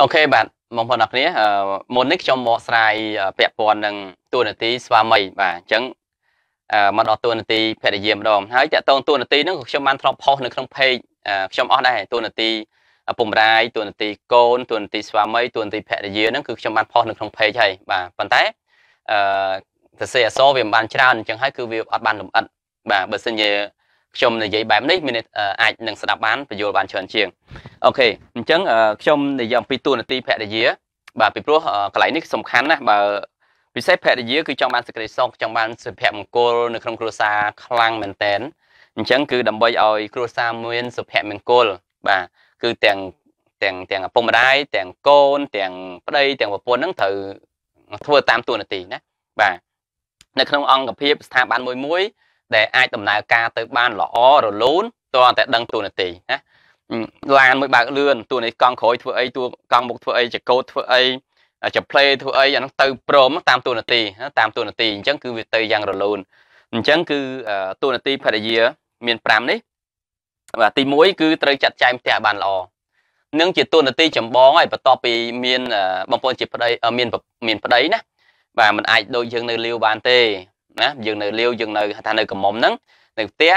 អូខេបាទបងប្អូនអរគ្នាមុននេះខ្ញុំមកស្រាយពាក់ព័ន្ធនឹងទួនាទីស្វាមីបាទអញ្ចឹងមកដល់ទួនាទីភរិយាម្ដងហើយតកតងទួនាទីហ្នឹងក៏ខ្ញុំបានធ្លាប់ផុសនៅក្នុងเพจខ្ញុំអស់ដែរទួនាទីពុំរាយទួនាទីកូនទួនាទីស្វាមីទួនាទីភរិយាហ្នឹងគឺខ្ញុំបានផុសនៅក្នុងเพจហើយបាទប៉ុន្តែអឺសរសេរអសរវាមិនបានច្រើនអញ្ចឹងហើយគឺវាអត់បានលម្អិតបាទបើសិនជាខ្ញុំនិយាយបែបនេះមានអាចនឹងស្ដាប់បានបញ្យល់បានច្រើនជាងអូខេអញ្ចឹងខ្ញុំនិយាយអំពីទូនាទីភរិយាបាទពីព្រោះកន្លែងនេះសំខាន់ណាស់បើពិសេសភរិយាគឺចង់បានសេចក្តីសុខចង់បានសុភមង្គលនៅក្នុងគ្រួសារខ្លាំងមែនតែនអញ្ចឹងគឺដើម្បីឲ្យគ្រួសារមានសុភមង្គលបាទគឺទាំងទាំងទាំងឪពុកម្ដាយទាំងកូនទាំងប្តីទាំងប្រពន្ធហ្នឹងត្រូវធ្វើតាមទូនាទីណាបាទនៅក្នុងអង្គភាពស្ថាប័នមួយមួយដែលអាចដំណើរការទៅបានល្អរលូនតរតែដឹងទូនាទីណាឡានមួយបើកលឿនតួនេះកង់ក្រោយធ្វើអីតួកង់មុខធ្វើអីចកោតធ្វើអីចប្លេធ្វើអីអានោះទៅព្រមតាមតួនាទីតាមតួនាទីអញ្ចឹងគឺវាទៅយ៉ាងរលូនអញ្ចឹងគឺតួនាទីភរិយាមាន5នេះបាទទី1គឺត្រូវចាត់ចែងផ្ទះបានល្អនឹងជាតួនាទីចម្បងហើយបន្ទាប់ពីមានបងប្អូនជាប្តីមានមានប្តីណាបាទมันអាចដូចយើងនៅលាវបានទេណាយើងនៅលាវយើងនៅថានៅកំមុំហ្នឹងនៅផ្ទះ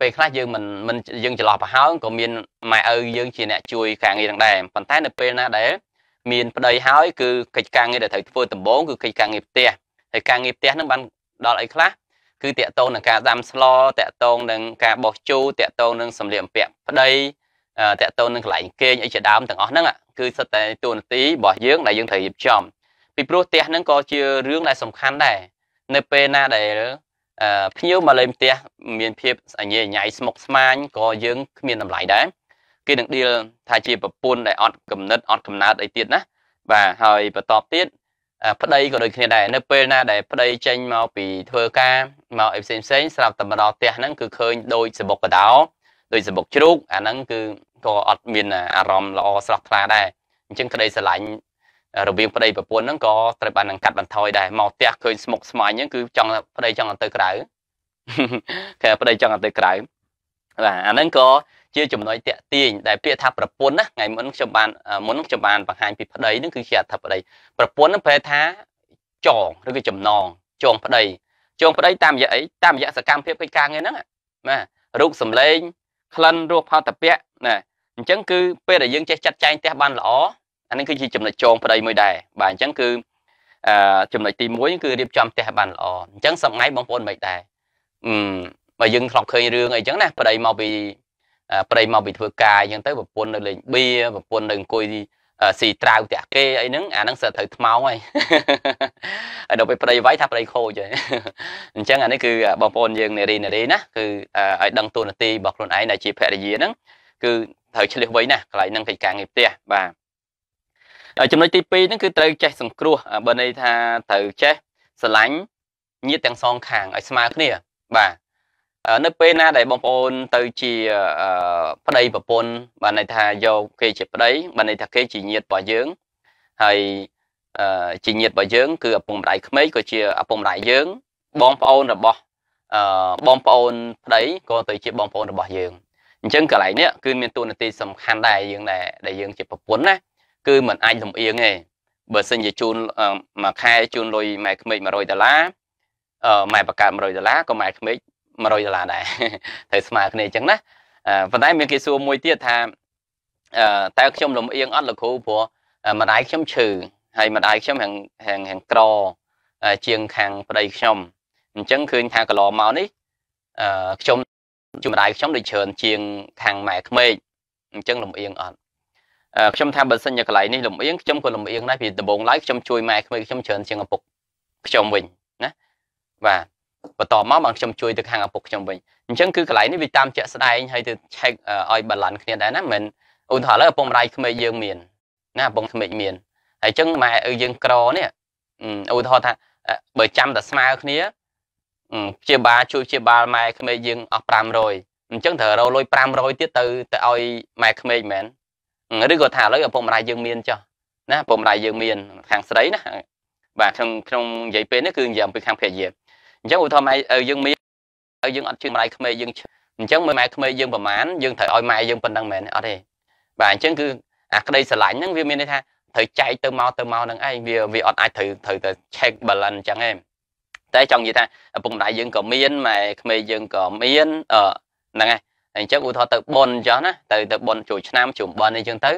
ពេលខ្លះយើងមិនមិនយើងច្រឡោះប្រហោងក៏មានម៉ែឪយើងជាអ្នកជួយការងារហ្នឹងដែរប៉ុន្តែនៅពេលណាដែលមានប្តីហើយគឺកិច្ចការងារដែលត្រូវធ្វើដំបូងគឺកិច្ចការងារផ្ទះហើយការងារផ្ទះហ្នឹងបានដល់អីខ្លះគឺតាកតងនឹងការដាំស្លតាកតងនឹងការបោះជូរតាកតងនឹងសម្លៀកបំពាក់ប្តីតាកតងនឹងកន្លែងគេងអីជាដើមទាំងអស់ហ្នឹងគឺសិតតែតួនាទីរបស់យើងដែលយើងត្រូវរៀបចំពីព្រោះផ្ទះហ្នឹងក៏ជារឿងដែលសំខាន់ដែរនៅពេលណាដែលភ្ញៀវមកលេងផ្ទះមានភាពអញ្ញេញ៉ៃស្មុកស្មាញក៏យើងគ្មានតម្លៃដែរគេនឹងដៀលថាជាប្រពន្ធដែលអត់កំណត់អត់កំណត់អីទៀតណាបាទហើយបន្តទៀតប្តីក៏ដូចគ្នាដែរនៅពេលណាដែលប្តីចេញមកពីធ្វើការមកអីផ្សេងផ្សេងស្រាប់តែមកដល់ផ្ទះហ្នឹងគឺឃើញដូចសបុកកដោដូចសបុកជ្រូកអាហ្នឹងគឺក៏អត់មានអារម្មណ៍ល្អស្រស់ថ្លាដែរអញ្ចឹងក្តីស្រឡាញ់រវាងប្តីប្រពន្ធហ្នឹងក៏ត្រូវបាននឹងកាត់បន្ថយដែរមកផ្ទះឃើញស្មុកស្មាញហ្នឹងគឺចង់ប្តីចង់ទៅក្រៅគេប្តីចង់ទៅក្រៅបាទអាហ្នឹងក៏ជាចំណុចតាក់ទាញដែលពាក្យថាប្រពន្ធណាថ្ងៃមុនខ្ញុំបានមុនខ្ញុំបានបង្ហាញពីប្តីហ្នឹងគឺជាអធិបតីប្រពន្ធហ្នឹងប្រែថាចងឬក៏ចំណងចងប្តីចងប្តីតាមរយៈអីតាមរយៈសកម្មភាពកិច្ចការងារហ្នឹងណារូបសម្លេងក្លិនរសផលតពៈណាអញ្ចឹងគឺពេលដែលយើងចេះចាត់ចែងផ្ទះបានល្អអានេះគឺជាចំណុចចងប្តីមួយដែរបាទអញ្ចឹងគឺអឺចំណុចទី1គឺរៀបចំផ្ទះបានល្អអញ្ចឹងសម្ងៃបងប្អូនមិនដែរអឺបើយើងធ្លាប់ឃើញរឿងអីចឹងណាប្តីមកពីប្តីមកពីធ្វើការអញ្ចឹងទៅប្រពន្ធនៅលេងបៀប្រពន្ធនៅអង្គុយស៊ីត្រាវផ្ទះគេអីហ្នឹងអាហ្នឹងសិតត្រូវថ្មោងហើយហើយដល់ពេលប្តីវាយថាប្តីខូចហើយអញ្ចឹងអានេះគឺបងប្អូនយើងនារីនារីណាគឺឲ្យដឹងតួនាទីរបស់ខ្លួនឯងដែលជាភរិយាហ្នឹងគឺត្រូវឆ្លៀសវៃណាកន្លែងហ្នឹងកិច្ចការងារផ្ទះបាទចំណុចទី2ហ្នឹងគឺត្រូវចេះសង្គ្រោះបើន័យថាត្រូវចេះស្រឡាញ់ញាតទាំងសងខាងឲ្យស្មើគ្នាបាទនៅពេលណាដែលបងប្អូនទៅជាប្តីប្រពន្ធបានន័យថាយកគេជាប្តីបានន័យថាគេជាញាតិរបស់យើងហើយជាញាតិរបស់យើងគឺឪពុកម្ដាយក្មេកក៏ជាឪពុកម្ដាយយើងបងប្អូនរបស់បងប្អូនប្តីក៏ទៅជាបងប្អូនរបស់យើងអញ្ចឹងកន្លែងនេះគឺមានតួនាទីសំខាន់ដែរយើងដែរដែលយើងជាប្រពន្ធណាគឺมันអាចលំអៀងទេបើសិនជាជូនមួយខែជូនលុយម៉ែក្មេក100ដុល្លារម៉ែបង្កើត100ដុល្លារក៏ម៉ែក្មេក100ដុល្លារដែរតែស្មើគ្នាអញ្ចឹងណាប៉ុន្តែមានគេសួរមួយទៀតថាតើខ្ញុំលំអៀងអត់លោកគ្រូព្រោះម្ដាយខ្ញុំឈឺហើយម្ដាយខ្ញុំហាងហាងហាងក្រជាងខាងប្តីខ្ញុំអញ្ចឹងឃើញថាកន្លងមកនេះខ្ញុំជំរាយខ្ញុំដូចច្រើនជាងខាងម៉ែក្មេកអញ្ចឹងលំអៀងអត់ខ្ញុំថាបើសិនជាកន្លែងនេះលំអៀងខ្ញុំក៏លំអៀងដែរពីដំបងឡើយខ្ញុំជួយម៉ែក្មេងខ្ញុំច្រើនជាងឪពុកខ្ញុំវិញណាបាទបន្តមកបងខ្ញុំជួយទៅខាងឪពុកខ្ញុំវិញអញ្ចឹងគឺកន្លែងនេះវាតាមជាក់ស្ដែងហើយទៅ check ឲ្យ balance គ្នាដែរណាមិនឧទាហរណ៍ឥឡូវឪពុកម្ដាយក្មេងយើងមានណាបងក្មេងមានហើយអញ្ចឹងម៉ែឪយើងក្រនេះឧទាហរណ៍ថាបើចាំតែស្មើគ្នាព្យាបាលជួយព្យាបាលម៉ែក្មេងយើងអស់500អញ្ចឹងត្រូវរកលុយ500ទៀតទៅទៅឲ្យម៉ែក្មេងមែនឬក៏ថាឥឡូវឪពុកម្ដាយយើងមានចុះណាឪពុកម្ដាយយើងមានខាងស្រីណាបាទក្នុងក្នុងនិយាយពេលនេះគឺនិយាយអំពីខាងភរិយាអញ្ចឹងឧទាហរណ៍ឲ្យយើងមានឲ្យយើងអត់ជឿម្ដាយក្មេកយើងអញ្ចឹងមើលម៉ែក្មេកយើងប្រហែលយើងត្រូវឲ្យម៉ែយើងប៉ុណ្ណឹងមែនអត់ទេបាទអញ្ចឹងគឺអាក្តីស្រឡាញ់ហ្នឹងវាមានន័យថាត្រូវចែកទៅមកទៅមកហ្នឹងឯងវាវាអត់អាចត្រូវត្រូវទៅ check balance អញ្ចឹងឯងតែចង់និយាយថាឪពុកម្ដាយយើងក៏មានម៉ែក្មេកយើងក៏មានអឺហ្នឹងឯងអញ្ចឹងឧទាហរណ៍ទៅប៉ុនអញ្ចឹងណាទៅទៅប៉ុនជួយឆ្នាំជុំប៉ុនអីចឹងទៅ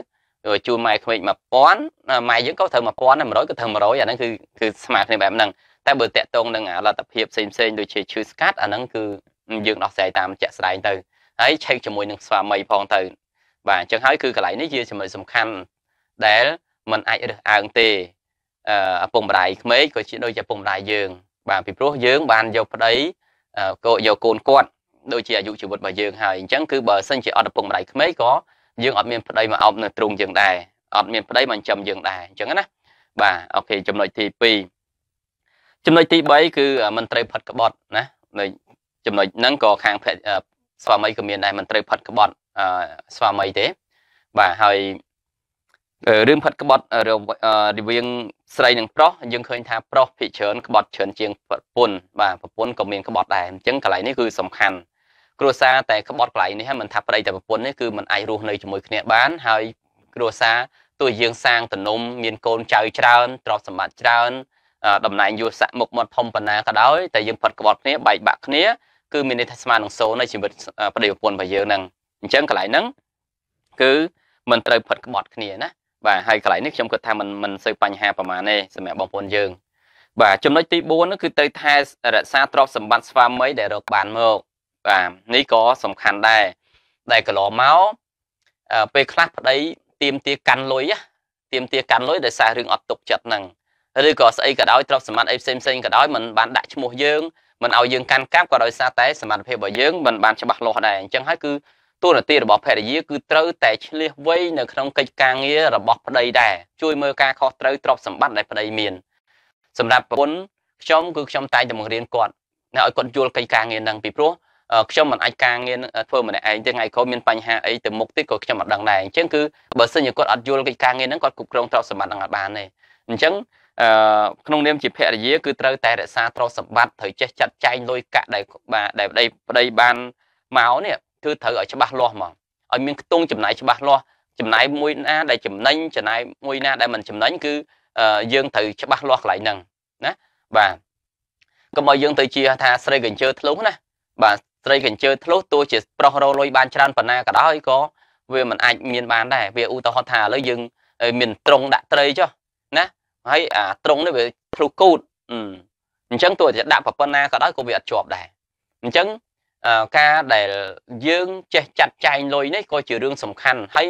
ជូនម៉ែក្មេង1000ម៉ែយើងក៏ត្រូវ1000 100ក៏ត្រូវ100អាហ្នឹងគឺគឺស្មើគ្នាបែបហ្នឹងតែបើតាក់ទងនឹងលទ្ធភាពផ្សេងផ្សេងដូចជាឈឺស្កាត់អាហ្នឹងគឺយើងដោះស្រាយតាមជាក់ស្ដែងទៅហើយឆែកជាមួយនឹងស្វាមីផងទៅបាទអញ្ចឹងហើយគឺកន្លែងនេះជាចំណុចសំខាន់ដែលมันអាចរើសអើងទេអឺឪពុកម្ដាយក្មេកក៏ជាដូចជាឪពុកម្ដាយយើងបាទពីព្រោះយើងបានយកប្តីយកកូនគាត់ដូចជាអាយុជីវិតរបស់យើងហើយអញ្ចឹងគឺបើសិនជាអត់ឪពុកម្ដាយក្មេកក៏យើងអត់មានប្តីមកអប់នៅទ្រូងយើងដែរអត់មានប្តីមកចិញ្ចឹមយើងដែរអញ្ចឹងណាបាទអូខេចំណុចទី2ចំណុចទី3គឺមិនត្រូវផិតក្បត់ណានៅចំណុចហ្នឹងក៏ខាងស្វាមីក៏មានដែរមិនត្រូវផិតក្បត់ស្វាមីទេបាទហើយរឿងផិតក្បត់រវាងស្រីនិងប្រុសយើងឃើញថាប្រុសភាគច្រើនក្បត់ច្រើនជាងប្រពន្ធបាទប្រពន្ធក៏មានក្បត់ដែរអញ្ចឹងកន្លែងនេះគឺសំខាន់គ្រួសារតែក្បត់កន្លែងនេះហ្នឹងមិនថាប្តីតែប្រពន្ធនេះគឺมันអាចរស់នៅជាមួយគ្នាបានហើយគ្រួសារទោះយើងសាងទំនុំមានកូនចៅច្រើនទ្រព្យសម្បត្តិច្រើនតំណែងយសស័កមុខមាត់ធំប៉ុណ្ណាក៏ដោយតែយើងផិតក្បត់គ្នាបែកបាក់គ្នាគឺមានន័យថាស្មើនឹងសូន្យនៃជីវិតប្តីប្រពន្ធរបស់យើងហ្នឹងអញ្ចឹងកន្លែងហ្នឹងគឺមិនត្រូវផិតក្បត់គ្នាណាបាទហើយកន្លែងនេះខ្ញុំគិតថាมันមិនសូវបញ្ហាប្រហែលទេសម្រាប់បងប្អូនយើង បាទចំណុចទី4នោះគឺត្រូវថែរក្សាទ្រព្យសម្បត្តិស្វាមីដែលរកបានមកបាទនេះក៏សំខាន់ដែរដែលកន្លងមកពេលខ្លះប្តីទៀមទាកាន់លុយទៀមទាកាន់លុយដោយសាររឿងអត់ទុកចិត្តហ្នឹងឬក៏ស្អីក៏ដោយទ្រព្យសម្បត្តិអីផ្សេងផ្សេងក៏ដោយមិនបានដាក់ឈ្មោះយើងមិនឲ្យយើងកាន់កាប់ក៏ដោយសារតែសមត្ថភាពរបស់យើងមិនបានច្បាស់លាស់ដែរអញ្ចឹងហើយគឺតួនាទីរបស់ភរិយា គឺត្រូវតែឆ្លៀសវៃនៅក្នុងកិច្ចការងាររបស់ប្តីដែរជួយមើលការខុសត្រូវទ្រព្យសម្បត្តិដែលប្តីមានសម្រាប់ប្រពន្ធខ្ញុំគឺខ្ញុំតែងតែបង្រៀនគាត់ឲ្យគាត់យល់កិច្ចការងារនឹងពីព្រោះខ្ញុំមិនអាចការងារធ្វើម្នាក់ឯងទេថ្ងៃក្រោយមានបញ្ហាអីទៅមុខទៀតក៏ខ្ញុំមិនដឹងដែរអញ្ចឹងគឺបើសិនជាគាត់អត់យល់កិច្ចការងារហ្នឹងគាត់គ្រប់គ្រងទ្រព្យសម្បត្តិហ្នឹងអត់បានទេអញ្ចឹងអឺក្នុងនាមជាភរិយាគឺត្រូវតែរក្សាទ្រព្យសម្បត្តិត្រូវចេះចាត់ចែងលុយកាក់ដែលបាទដែលប្តីប្តីបានមកនេះគឺត្រូវឲ្យច្បាស់លាស់ហ្មងឲ្យមានខ្ទង់ចំណាយច្បាស់លាស់ចំណាយមួយណាដែលចំណេញចំណាយមួយណាដែលមិនចំណេញគឺយើងត្រូវច្បាស់លាស់កន្លែងហ្នឹងណាបាទកុំឲ្យយើងទៅជាថាស្រីកញ្ជើធ្លុះណាបាទស្រីកញ្ជើធ្លុះទោះជាប្រុសរលុយបានច្រើនប៉ុណ្ណាក៏ដោយក៏វាមិនអាចមានបានដែរវាឧទាហរណ៍ថាឥឡូវយើងមានត្រង់ដាក់ត្រីចុះណាហើយអាត្រង់នេះវាធ្លុះគូតអញ្ចឹងទោះជាដាក់ប៉ុណ្ណាក៏ដោយក៏វាអត់ជាប់ដែរអញ្ចឹងការដែលយើងចេះចាត់ចែងលុយនេះក៏ជារឿងសំខាន់ហើយ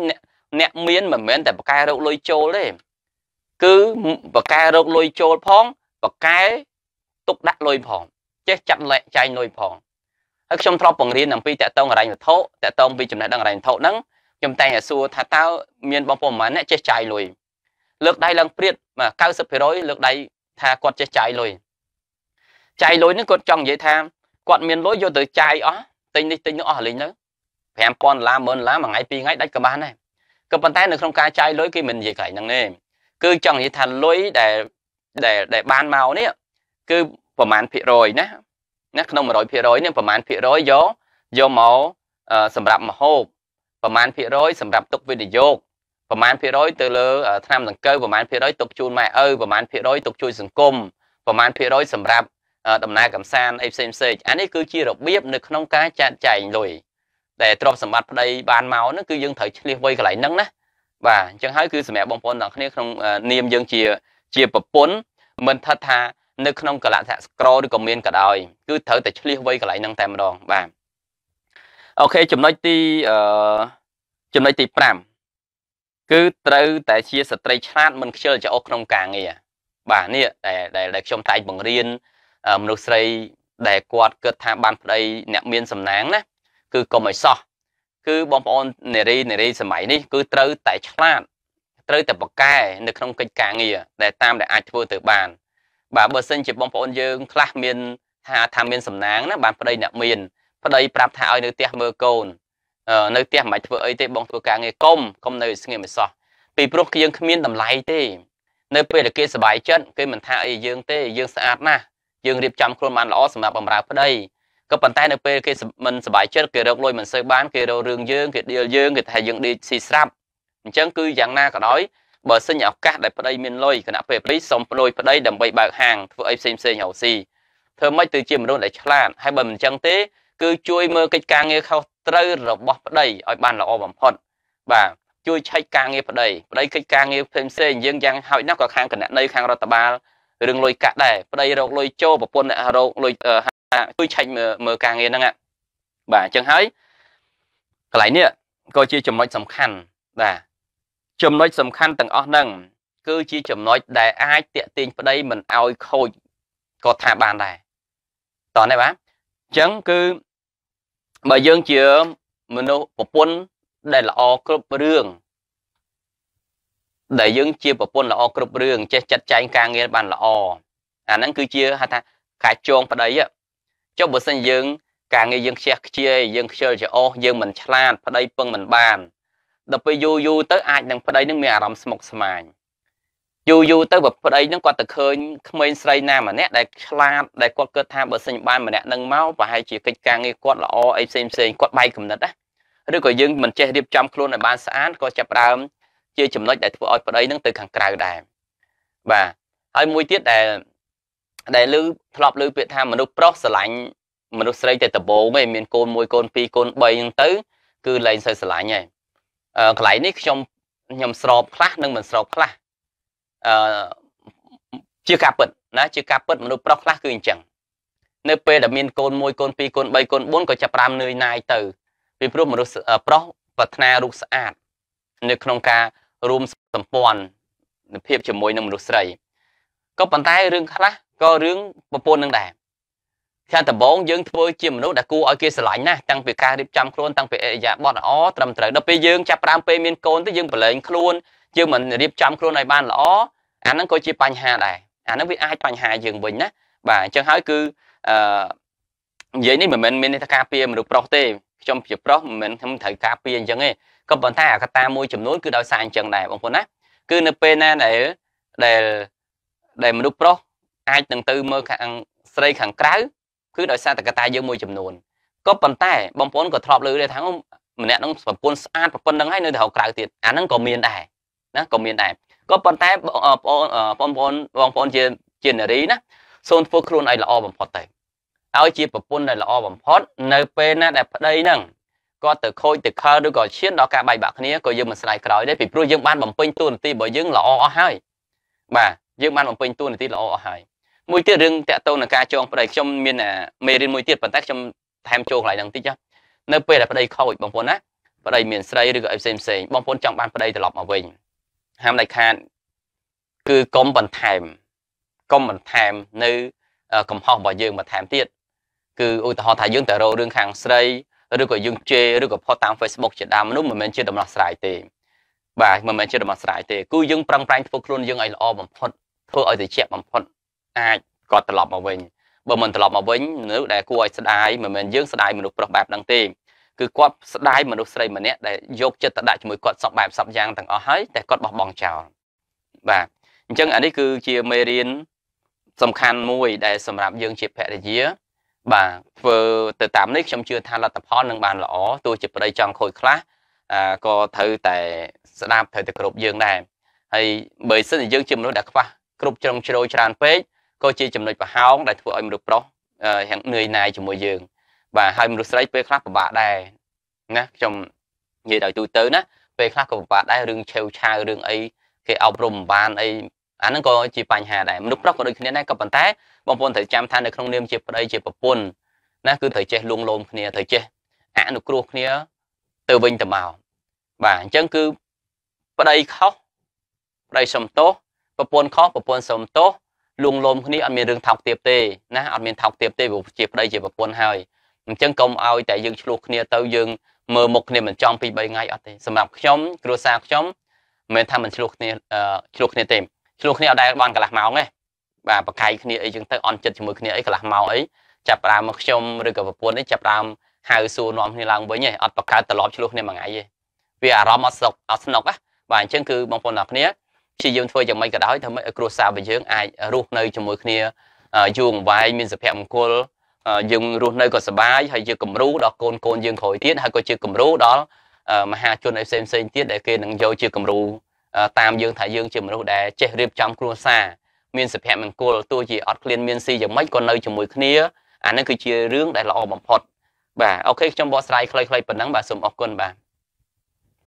អ្នកមានមិនមែនតែប្រកែរកលុយចូលទេគឺប្រកែរកលុយចូលផងប្រកែទុកដាក់លុយផងចេះចាត់ចែងលុយផងហើយខ្ញុំធ្លាប់បង្រៀនអំពីតកតងអរញ្ញវត្ថុតកតងពីចំណេះដឹងអរញ្ញវត្ថុហ្នឹងខ្ញុំតែងតែសួរថាតើមានបងប្អូនប៉ុន្មានអ្នកចេះចាយលុយលើកដៃឡើងព្រាត90%លើកដៃថាគាត់ចេះចាយលុយចាយលុយហ្នឹងគាត់ចង់និយាយថាគាត់មានលុយយកទៅចាយអស់ទិញនេះទិញនោះអស់លេងទៅ5000ដុល្លារ10000ដុល្លារមួយថ្ងៃពីរថ្ងៃដាច់ក៏បានដែរក៏ប៉ុន្តែនៅក្នុងការចាយលុយគេមិននិយាយខ្លាំងហ្នឹងទេគឺចង់និយាយថាលុយដែលដែលដែលបានមកនេះគឺប្រមាណភាគរយណាណាក្នុង100%នេះប្រមាណភាគរយយកយកមកសម្រាប់មហូបប្រមាណភាគរយសម្រាប់ទុកវិនិយោគប្រមាណភាគរយទៅលើថ្នាំដង្កូវប្រមាណភាគរយទុកជូនម៉ែឪប្រមាណភាគរយទុកជួយសង្គមប្រមាណភាគរយសម្រាប់ដំណើរកំសាន្តអីផ្សេងផ្សេងអានេះគឺជារបៀបនៅក្នុងការចាត់ចែងលុយដែលទ្រព្យសម្បត្តិប្តីបានមកនោះគឺយើងត្រូវឆ្លៀសវ័យកន្លែងហ្នឹងណាបាទអញ្ចឹងហើយគឺសម្រាប់បងប្អូនទាំងគ្នាក្នុងនាមយើងជាជាប្រពន្ធមិនថិតថានៅក្នុងកលៈសក្រឬក៏មានក៏ដោយគឺត្រូវតែឆ្លៀសវ័យកន្លែងហ្នឹងតែម្ដងបាទអូខេចំណុចទីអឺចំណុចទី5គឺត្រូវតែជាស្ត្រីឆ្លាតមិនខ្ជិលច្រអូសក្នុងការងារបាទនេះដែលដែលខ្ញុំតែងបង្រៀនមនុស្សស្រីដែលគាត់គិតថាបានប្តីអ្នកមាន សំណាងណាគឺកុំឲ្យសោះគឺបងប្អូននារីនារីសម័យនេះ គឺត្រូវតែឆ្លាតត្រូវតែបកកែនៅក្នុងកិច្ចការងារដែលតាមដែលអាចធ្វើទៅបានបាទបើសិនជាបងប្អូនយើងខ្លះមានថាថាមានសំណាងណាបានប្តីអ្នកមានប្តីប្រាប់ថាឲ្យនៅផ្ទះមើលកូននៅផ្ទះមិនអាចធ្វើអីទេបងធ្វើការងារកុំកុំនៅស្ងៀមមិនសោះពីព្រោះយើងគ្មានតម្លៃទេនៅពេលដែលគេសុបាយចិត្តគេមិនថាអីយើងទេយើងស្អាតណាស់យើងរៀបចំខ្លួនបានល្អសម្រាប់បំរើប្តីក៏ប៉ុន្តែ នៅពេលគេមិនសុបាយចិត្តគេរកលុយមិនសូវបានគេរករឿងយើងគេដៀលយើងគេថាយើងដេកស៊ីស្រាប់អញ្ចឹងគឺយ៉ាងណាក៏ដោយបើសិញឱកាសដែលប្តីមានលុយគណៈពេលប្តីសុំប្តីប្តីដើម្បីបើកហាងធ្វើអីផ្សេងផ្សេងរកស៊ីធ្វើម៉េចទៅជាមនុស្សដែលឆ្លាតហើយបើមិនអញ្ចឹងទេ គឺជួយមើលកិច្ចការងារខុសត្រូវរបស់ប្តីឲ្យបានល្អបំផុតបាទជួយឆែកការងារប្តីប្តីកិច្ចការងារផ្សេងផ្សេងយើងយ៉ាងហោចណាស់ក៏ខាងគណនីខាងរដ្ឋបាលរឿងលុយកាក់ដែរប្តីរកលុយចូលប្រពន្ធរកលុយជួយឆែកមើលការងារហ្នឹងបាទអញ្ចឹងហើយកន្លែងនេះក៏ជាចំណុចសំខាន់បាទចំណុចសំខាន់ទាំងអស់ហ្នឹងគឺជាចំណុចដែលអាចតេទៀងប្តីមិនឲ្យខូចក៏ថាបានដែរតោះនេះបាទអញ្ចឹងគឺបើយើងជាមនុស្សប្រពន្ធដែលល្អគ្រប់រឿងដែលយើងជាប្រពន្ធល្អគ្រប់រឿងចេះចាត់ចែងការងារបានល្អអាហ្នឹងគឺជាហៅថាការចងប្តីចុះបើសិនយើងការងារយើងខ្ជះខ្ជាយយើងខ្ជិលច្រអូសយើងមិនឆ្លាតប្តីពឹងមិនបានដល់ពេលយូរយូរទៅអាចនឹងប្តីនឹងមានអារម្មណ៍ស្មុគស្មាញយូរយូរទៅប្រប្តីនឹងគាត់ទៅឃើញក្មេងស្រីណាម្នាក់ដែលឆ្លាតដែលគាត់គិតថាបើសិនបានម្នាក់នឹងមកប្រហែលជាកិច្ចការងារគាត់ល្អអីផ្សេងផ្សេងគាត់បែកគំនិតណាឬក៏យើងមិនចេះរៀបចំខ្លួនឲ្យបានស្អាតក៏ចាប់ដើមជាចំណុចដែលធ្វើឲ្យប្តីនឹងទៅខាងក្រៅដែរបាទហើយមួយទៀតដែលដែលលឺធ្លាប់លឺពាក្យថាមនុស្សប្រុសស្រឡាញ់មនុស្សស្រីតែដំបូងឯងមានកូនមួយកូនពីរកូនបីហ្នឹងទៅគឺលែងសូវស្រឡាញ់ហើយកន្លែងនេះខ្ញុំខ្ញុំស្របខ្លះនិងមិនស្របខ្លះអឺជាការពិតណាជាការពិត មនុស្សប្រុសខ្លះគឺអញ្ចឹងនៅពេលដែលមានកូនមួយកូនពីរកូនបីកូនបួនក៏ចាប់ផ្ដើមនឿយណាយទៅ ពីព្រោះមនុស្សប្រុសប្រាថ្នារូបស្អាត នៅក្នុងការរួមសម្ព័ន្ធភាពជាមួយនឹងមនុស្សស្រីក៏ប៉ុន្តែរឿងខ្លះក៏រឿងប្រពន្ធនឹងដែរយ៉ាងដំបូងយើងធ្វើជាមនុស្សដែលគួរឲ្យគេស្រឡាញ់ណាស់តាំងពីការរៀបចំខ្លួនតាំងពីអរិយាប័ត្រល្អត្រឹមត្រូវដល់ពេលយើងចាប់ប្រាំពេលមានកូនទៅយើងប្រឡែងខ្លួនយើងមិនរៀបចំខ្លួនឲ្យបានល្អអាហ្នឹងក៏ជាបញ្ហាដែរអាហ្នឹងវាអាចបញ្ហាយើងវិញណាបាទអញ្ចឹងហើយគឺអឺនិយាយនេះមិនមែនមានតែការពៀមនុស្សប្រុសទេខ្ញុំជាប្រុសមិនមែនខ្ញុំត្រូវការពៀអញ្ចឹងទេក៏ប៉ុន្តែអាកត្តាមួយចំនួនគឺដោយសារអញ្ចឹងដែរបងប្អូនណាគឺនៅពេលណាដែលដែលដែលមនុស្សប្រុសអាចនឹងទៅមើលខាងស្រីខាងក្រៅគឺដោយសារតែកត្តាយើងមួយចំនួនក៏ប៉ុន្តែបងប្អូនក៏ធ្លាប់លើដែរថាម្នាក់ហ្នឹងប្រពន្ធស្អាតប្រពន្ធហ្នឹងហើយនៅទៅក្រៅទៀតអាហ្នឹងក៏មានដែរណាក៏មានដែរក៏ប៉ុន្តែបងប្អូនបងប្អូនជាជានារីណាសូមធ្វើខ្លួនឲ្យល្អបំផុតទៅឲ្យជាប្រពន្ធដែលល្អបំផុតនៅពេលណាដែលប្តីហ្នឹងគាត់ទៅខូចទៅខលឬក៏ឈានដល់ការបែកបាក់គ្នាក៏យើងមិនស្ដាយក្រោយដែរពីព្រោះយើងបានបំពេញតួនាទីរបស់យើងល្អអស់ហើយបាទយើងបានបំពេញតួនាទីល្អអស់ហើយមួយទៀតរឿងតាក់ទងនឹងការចងប្តីខ្ញុំមានមេរៀនមួយទៀតប៉ុន្តែខ្ញុំថែមចូលកន្លែងហ្នឹងតិចចានៅ ពេលដែលប្តីខូចបងប្អូនណាប្តី មានស្រីឬក៏អីផ្សេងផ្សេងបងប្អូនចង់បានប្តីត្រឡប់មកវិញហាមដាច់ខាតគឺកុំបន្ថែមកុំបន្ថែមនៅកំហុសរបស់យើងបន្ថែមទៀតគឺឧទាហរណ៍ថាយើងទៅរករឿងខាងស្រីឬក៏យើងជេរឬក៏ផុសតាម Facebook ជាដើមនោះមិនមែនជាដំណោះស្រាយទេ បាទមិនមែនជាដំណោះស្រាយទេគឺយើងប្រឹងប្រែងធ្វើខ្លួនយើងឲ្យល្អបំផុតធ្វើឲ្យត្រជាក់បំផុតអាចគាត់ត្រឡប់មកវិញបើមិនត្រឡប់មកវិញមនុស្សដែលគួរឲ្យស្ដាយមិនមែនយើងស្ដាយមនុស្សប្រុសបែបហ្នឹងទេគឺគាត់ស្ដាយមនុស្សស្រីម្នាក់ដែលយកចិត្តទៅដាក់ជាមួយគាត់សពបែបសពយ៉ាងទាំងអស់ហើយតែគាត់បោះបង់ចោលបាទអញ្ចឹងអានេះគឺជាមេរៀនសំខាន់មួយដែលសម្រាប់យើងជាភរិយាបាទធ្វើទៅតាមនេះខ្ញុំជឿថាលទ្ធផលនឹងបានល្អទោះជាប្តីចង់ខូចខ្លះអាក៏ត្រូវតែស្ដាប់ត្រូវតែគ្រប់យើងដែរហើយបើសិនជាយើងជាមនុស្សដែលខ្វះគ្រប់ជ្រុងជ្រោយច្រើនពេកក៏ជាចំណុចប្រហោងដែលធ្វើឲ្យមនុស្សប្រុសរាំងនឿយណាយជាមួយយើងបាទហើយមនុស្សស្រីពេលខ្លះពិបាកដែរណាខ្ញុំនិយាយដោយទូទៅណាពេលខ្លះក៏ពិបាកដែររឿងឆេវឆាវរឿងអីគេអប់រំមិនបានអីអាហ្នឹងក៏ជាបញ្ហាដែរមនុស្សប្រុសក៏ដូចគ្នាដែរក៏ប៉ុន្តែបងប្អូនត្រូវចាំថានៅក្នុងនាមជាប្តីជាប្រពន្ធណាគឺត្រូវចេះលួងលោមគ្នាត្រូវចេះអនុគ្រោះគ្នាទៅវិញទៅមកបាទអញ្ចឹងគឺប្តីខុសប្តីសុំទោសប្រពន្ធខុសប្រពន្ធសុំទោសលួងលោមគ្នាអត់មានរឿងថោកទាបទេណាអត់មានថោកទាបទេព្រោះជាប្តីជាប្រពន្ធហើយអញ្ចឹងកុំឲ្យតែយើងឆ្លោះគ្នាទៅយើងមើលមុខគ្នាមិនចំពី3ថ្ងៃអត់ទេសម្រាប់ខ្ញុំគ្រួសារខ្ញុំមិនមែនថាមិនឆ្លោះគ្នាឆ្លោះគ្នាទេឆ្លោះគ្នាអត់ដែលបានកន្លះម៉ោងទេបាទប្រកែកគ្នាអីចឹងទៅអន់ចិត្តជាមួយគ្នាអីកន្លះម៉ោងអីចាប់ដើមមកខ្ញុំឬក៏ប្រពន្ធនេះចាប់ដើមហៅសួរនាំគ្នាឡើងវិញឯងអត់បង្កើតត្រឡប់ឆ្លោះគ្នាមួយថ្ងៃទេវាអារម្មណ៍អត់សុខអត់ស្នុកណាបាទអញ្ចឹងគឺបងប្អូនអ្នកគ្នាព្យាយាមធ្វើយ៉ាងម៉េចក៏ដោយធ្វើម៉េចឲ្យគ្រួសាររបស់យើងអាចរស់នៅជាមួយគ្នាយូរអង្វែងមានសុភមង្គលយើងរស់នៅក៏សុបាយហើយជាគំរូដល់កូនកូនយើងក្រោយទៀតហើយក៏ជាគំរូដល់មហាជនឯផ្សេងផ្សេងទៀតដែលគេនឹងយកជាគំរូតាមយើងថាយើងជាមនុស្សដែលចេះរៀបចំគ្រួសារមានសុភមង្គលទោះជាអត់ឃ្លានមានស៊ីយ៉ាងម៉េចក៏នៅជាមួយគ្នាអានេះគឺជារឿងដែលល្អបំផុតបាទអូខេខ្ញុំបកស្រាយខ្លីៗប៉ុណ្ណឹងបាទសូមអរគុណបាទ